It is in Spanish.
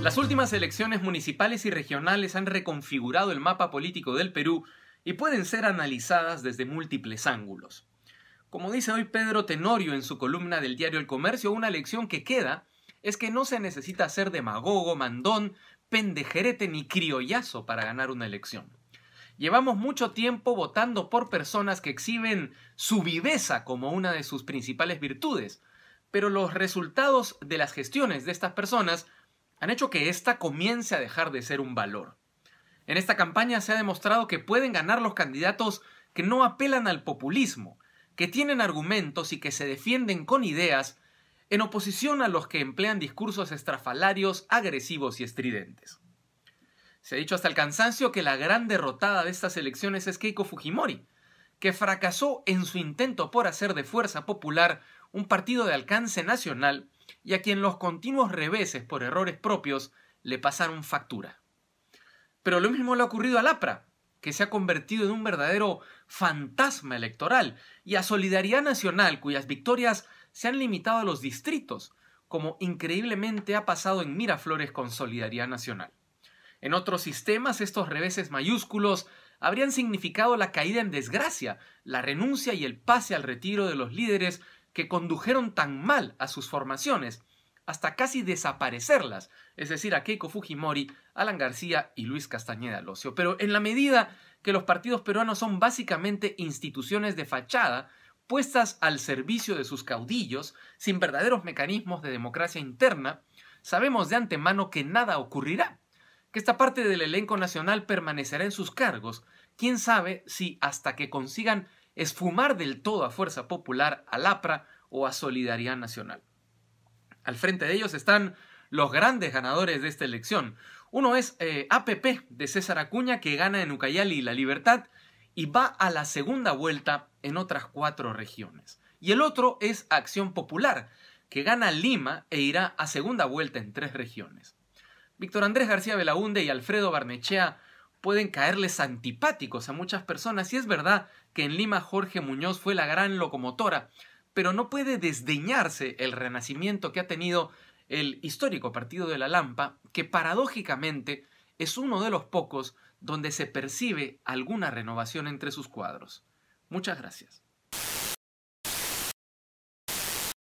Las últimas elecciones municipales y regionales han reconfigurado el mapa político del Perú y pueden ser analizadas desde múltiples ángulos. Como dice hoy Pedro Tenorio en su columna del diario El Comercio, una lección que queda es que no se necesita ser demagogo, mandón, pendejerete ni criollazo para ganar una elección. Llevamos mucho tiempo votando por personas que exhiben su viveza como una de sus principales virtudes, pero los resultados de las gestiones de estas personas han hecho que ésta comience a dejar de ser un valor. En esta campaña se ha demostrado que pueden ganar los candidatos que no apelan al populismo, que tienen argumentos y que se defienden con ideas en oposición a los que emplean discursos estrafalarios, agresivos y estridentes. Se ha dicho hasta el cansancio que la gran derrotada de estas elecciones es Keiko Fujimori, que fracasó en su intento por hacer de fuerza popular un partido de alcance nacional y a quien los continuos reveses por errores propios le pasaron factura. Pero lo mismo le ha ocurrido a Lapra, que se ha convertido en un verdadero fantasma electoral, y a Solidaridad Nacional, cuyas victorias se han limitado a los distritos, como increíblemente ha pasado en Miraflores con Solidaridad Nacional. En otros sistemas, estos reveses mayúsculos habrían significado la caída en desgracia, la renuncia y el pase al retiro de los líderes que condujeron tan mal a sus formaciones hasta casi desaparecerlas, es decir, a Keiko Fujimori, Alan García y Luis Castañeda Locio. Pero en la medida que los partidos peruanos son básicamente instituciones de fachada, puestas al servicio de sus caudillos, sin verdaderos mecanismos de democracia interna, sabemos de antemano que nada ocurrirá, que esta parte del elenco nacional permanecerá en sus cargos, quién sabe si hasta que consigan esfumar del todo a Fuerza Popular, al APRA o a Solidaridad Nacional. Al frente de ellos están los grandes ganadores de esta elección. Uno es eh, APP de César Acuña, que gana en Ucayali La Libertad y va a la segunda vuelta en otras cuatro regiones. Y el otro es Acción Popular, que gana Lima e irá a segunda vuelta en tres regiones. Víctor Andrés García Belaunde y Alfredo Barnechea pueden caerles antipáticos a muchas personas y es verdad que en Lima Jorge Muñoz fue la gran locomotora, pero no puede desdeñarse el renacimiento que ha tenido el histórico Partido de la Lampa, que paradójicamente es uno de los pocos donde se percibe alguna renovación entre sus cuadros. Muchas gracias.